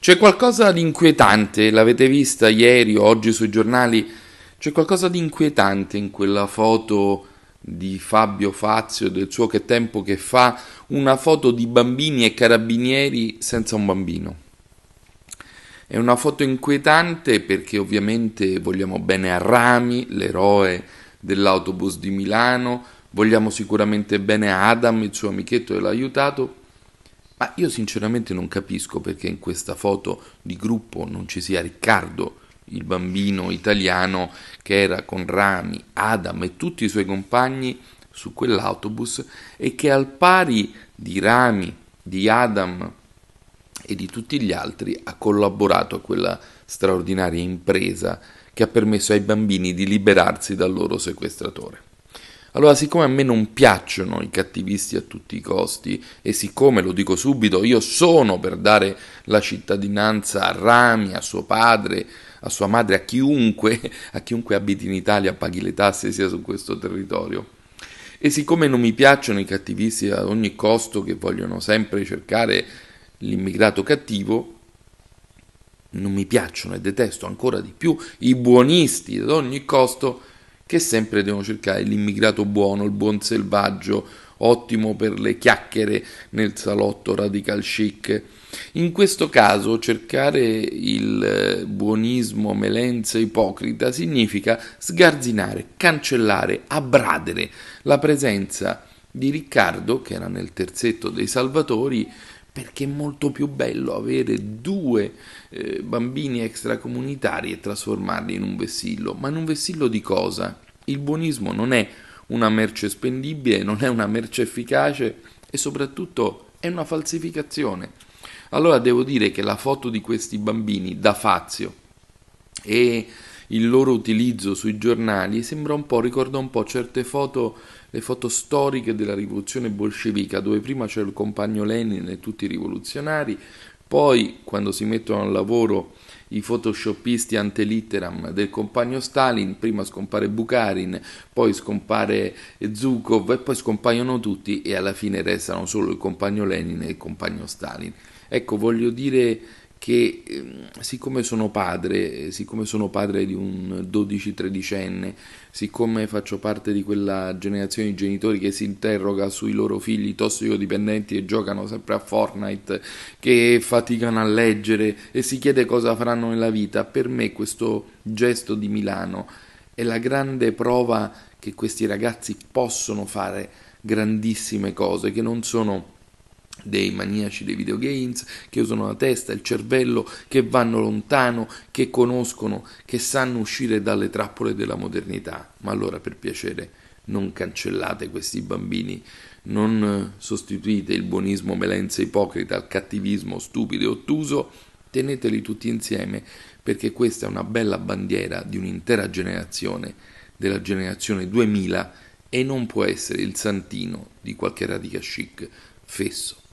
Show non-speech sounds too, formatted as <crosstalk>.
C'è qualcosa di inquietante, l'avete vista ieri o oggi sui giornali, c'è qualcosa di inquietante in quella foto di Fabio Fazio, del suo che tempo che fa, una foto di bambini e carabinieri senza un bambino. È una foto inquietante perché ovviamente vogliamo bene a Rami, l'eroe dell'autobus di Milano, vogliamo sicuramente bene a Adam, il suo amichetto che l'ha aiutato, ma io sinceramente non capisco perché in questa foto di gruppo non ci sia Riccardo, il bambino italiano che era con Rami, Adam e tutti i suoi compagni su quell'autobus e che al pari di Rami, di Adam e di tutti gli altri ha collaborato a quella straordinaria impresa che ha permesso ai bambini di liberarsi dal loro sequestratore. Allora, siccome a me non piacciono i cattivisti a tutti i costi e siccome, lo dico subito, io sono per dare la cittadinanza a Rami, a suo padre, a sua madre, a chiunque, <laughs> a chiunque abiti in Italia, paghi le tasse sia su questo territorio. E siccome non mi piacciono i cattivisti ad ogni costo che vogliono sempre cercare l'immigrato cattivo, non mi piacciono e detesto ancora di più i buonisti ad ogni costo che sempre devono cercare l'immigrato buono, il buon selvaggio, ottimo per le chiacchiere nel salotto radical chic. In questo caso cercare il eh, buonismo melenza ipocrita significa sgarzinare, cancellare, abbradere la presenza di Riccardo, che era nel terzetto dei Salvatori, perché è molto più bello avere due eh, bambini extracomunitari e trasformarli in un vessillo. Ma in un vessillo di cosa? Il buonismo non è una merce spendibile, non è una merce efficace e soprattutto è una falsificazione. Allora devo dire che la foto di questi bambini da Fazio e il loro utilizzo sui giornali sembra un po', ricorda un po' certe foto, le foto storiche della rivoluzione bolscevica, dove prima c'era il compagno Lenin e tutti i rivoluzionari, poi quando si mettono al lavoro i photoshoppisti antelitteram del compagno Stalin, prima scompare Bukharin, poi scompare Zukov e poi scompaiono tutti e alla fine restano solo il compagno Lenin e il compagno Stalin. Ecco, voglio dire che ehm, siccome sono padre, eh, siccome sono padre di un 12-13enne, siccome faccio parte di quella generazione di genitori che si interroga sui loro figli tossicodipendenti e giocano sempre a Fortnite, che faticano a leggere e si chiede cosa faranno nella vita, per me questo gesto di Milano è la grande prova che questi ragazzi possono fare grandissime cose, che non sono dei maniaci dei videogames che usano la testa, il cervello, che vanno lontano, che conoscono, che sanno uscire dalle trappole della modernità. Ma allora per piacere non cancellate questi bambini, non sostituite il buonismo melense ipocrita al cattivismo stupido e ottuso, teneteli tutti insieme perché questa è una bella bandiera di un'intera generazione, della generazione 2000 e non può essere il santino di qualche radica chic fesso.